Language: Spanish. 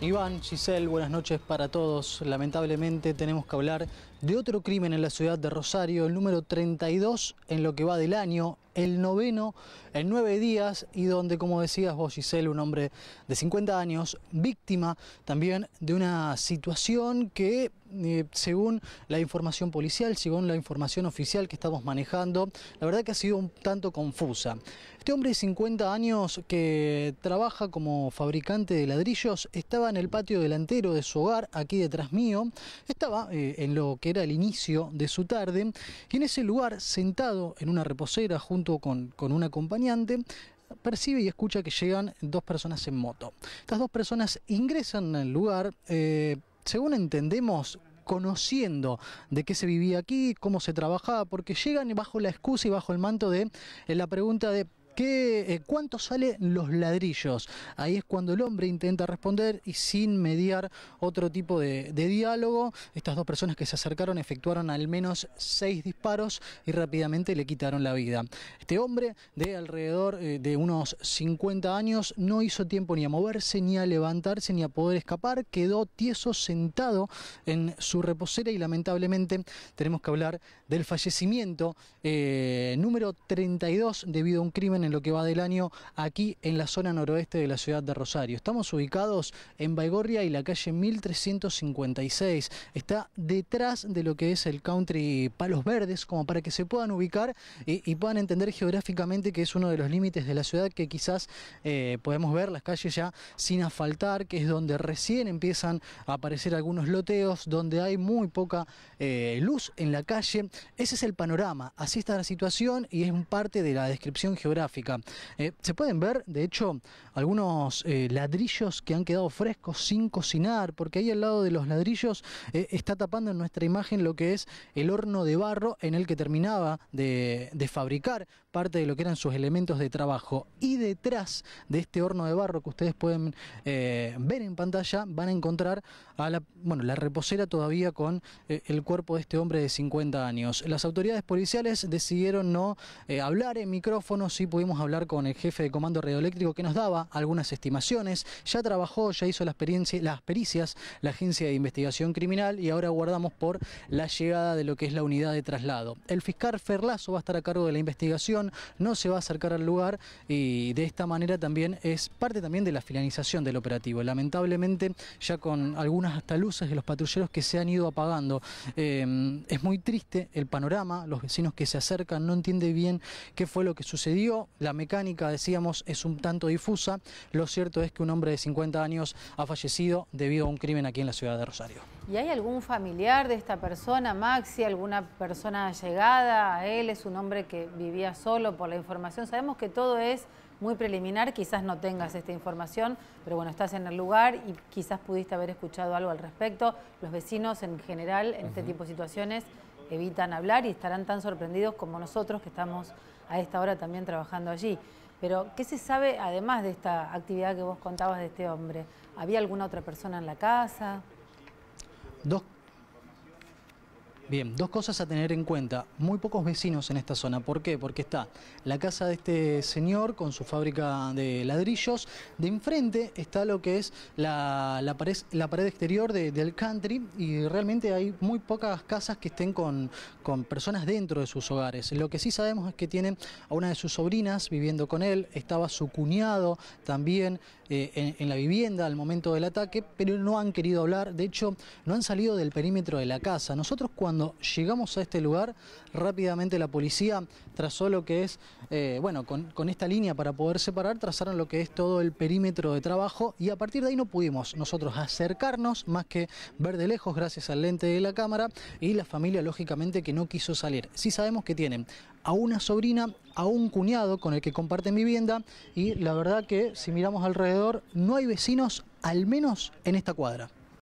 Iván, Giselle, buenas noches para todos. Lamentablemente tenemos que hablar de otro crimen en la ciudad de Rosario, el número 32 en lo que va del año, el noveno en nueve días y donde, como decías vos Giselle, un hombre de 50 años, víctima también de una situación que, eh, según la información policial, según la información oficial que estamos manejando, la verdad que ha sido un tanto confusa. Este hombre de 50 años que trabaja como fabricante de ladrillos estaba en el patio delantero de su hogar, aquí detrás mío, estaba eh, en lo que al inicio de su tarde, y en ese lugar, sentado en una reposera junto con, un acompañante, percibe y escucha que llegan dos personas en moto. Estas dos personas ingresan al lugar, eh, según entendemos, conociendo de qué se vivía aquí, cómo se trabajaba, porque llegan bajo la excusa y bajo el manto de la pregunta de ¿Qué, eh, ¿Cuánto salen los ladrillos? Ahí es cuando el hombre intenta responder y sin mediar otro tipo de, diálogo, estas dos personas que se acercaron efectuaron al menos seis disparos y rápidamente le quitaron la vida. Este hombre de alrededor eh, de unos 50 años no hizo tiempo ni a moverse, ni a levantarse, ni a poder escapar, quedó tieso sentado en su reposera y lamentablemente tenemos que hablar del fallecimiento eh, número 32 debido a un crimen en lo que va del año aquí en la zona noroeste de la ciudad de Rosario. Estamos ubicados en Baigorria y la calle 1356. Está detrás de lo que es el country Palos Verdes, como para que se puedan ubicar y, puedan entender geográficamente que es uno de los límites de la ciudad que quizás eh, podemos ver las calles ya sin asfaltar, que es donde recién empiezan a aparecer algunos loteos, donde hay muy poca eh, luz en la calle. Ese es el panorama, así está la situación y es parte de la descripción geográfica. Eh, se pueden ver, de hecho, algunos eh, ladrillos que han quedado frescos sin cocinar, porque ahí al lado de los ladrillos eh, está tapando en nuestra imagen lo que es el horno de barro en el que terminaba de fabricar parte de lo que eran sus elementos de trabajo. Y detrás de este horno de barro que ustedes pueden eh, ver en pantalla, van a encontrar a la, bueno, la reposera todavía con eh, el cuerpo de este hombre de 50 años. Las autoridades policiales decidieron no eh, hablar en micrófono, sí pudimos hablar con el jefe de comando radioeléctrico que nos daba algunas estimaciones, ya trabajó, ya hizo las pericias la agencia de investigación criminal y ahora guardamos por la llegada de lo que es la unidad de traslado. El fiscal Ferlazo va a estar a cargo de la investigación, no se va a acercar al lugar y de esta manera también es parte también de la finalización del operativo. Lamentablemente ya con algunas hasta luces de los patrulleros que se han ido apagando. Em, es muy triste el panorama, los vecinos que se acercan no entienden bien qué fue lo que sucedió. La mecánica, decíamos, es un tanto difusa. Lo cierto es que un hombre de 50 años ha fallecido debido a un crimen aquí en la ciudad de Rosario. ¿Y hay algún familiar de esta persona, Maxi, alguna persona llegada a él? ¿Es un hombre que vivía solo por la información? Sabemos que todo es muy preliminar, quizás no tengas esta información, pero bueno, estás en el lugar y quizás pudiste haber escuchado algo al respecto. Los vecinos en general en este tipo de situaciones evitan hablar y estarán tan sorprendidos como nosotros que estamos a esta hora también trabajando allí. Pero, ¿qué se sabe además de esta actividad que vos contabas de este hombre? ¿Había alguna otra persona en la casa? Doc. Bien, dos cosas a tener en cuenta. Muy pocos vecinos en esta zona. ¿Por qué? Porque está la casa de este señor con su fábrica de ladrillos. De enfrente está lo que es la, pared, exterior del country y realmente hay muy pocas casas que estén con, personas dentro de sus hogares. Lo que sí sabemos es que tiene a una de sus sobrinas viviendo con él. Estaba su cuñado también eh, en la vivienda al momento del ataque, pero no han querido hablar. De hecho, no han salido del perímetro de la casa. Nosotros cuando llegamos a este lugar, rápidamente la policía trazó lo que es, eh, bueno, con, esta línea para poder separar, trazaron lo que es todo el perímetro de trabajo y a partir de ahí no pudimos nosotros acercarnos más que ver de lejos gracias al lente de la cámara y la familia lógicamente que no quiso salir. Sí sabemos que tienen a una sobrina, a un cuñado con el que comparten vivienda y la verdad que si miramos alrededor no hay vecinos al menos en esta cuadra.